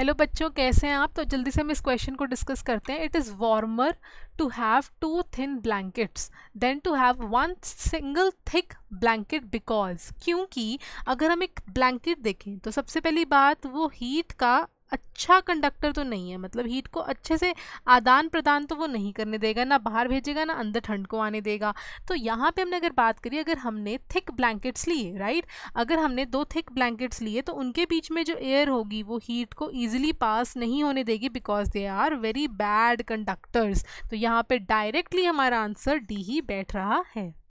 hello बच्चों कैसे हैं आप तो जल्दी से हम इस क्वेश्चन को डिस्कस करते हैं it is warmer to have two thin blankets than to have one single thick blanket because क्योंकि अगर हम एक ब्लैंकेट देखें तो सबसे पहली बात वो हीट का अच्छा कंडक्टर तो नहीं है मतलब हीट को अच्छे से आदान प्रदान तो वो नहीं करने देगा ना बाहर भेजेगा ना अंदर ठंड को आने देगा तो यहाँ पे हमने अगर बात करी अगर हमने थिक ब्लैंकेट्स लिए राइट अगर हमने दो थिक ब्लैंकेट्स लिए तो उनके बीच में जो एयर होगी वो हीट को ईजिली पास नहीं होने देगी because they are very bad conductors तो यहाँ पर डायरेक्टली हमारा आंसर डी ही बैठ रहा है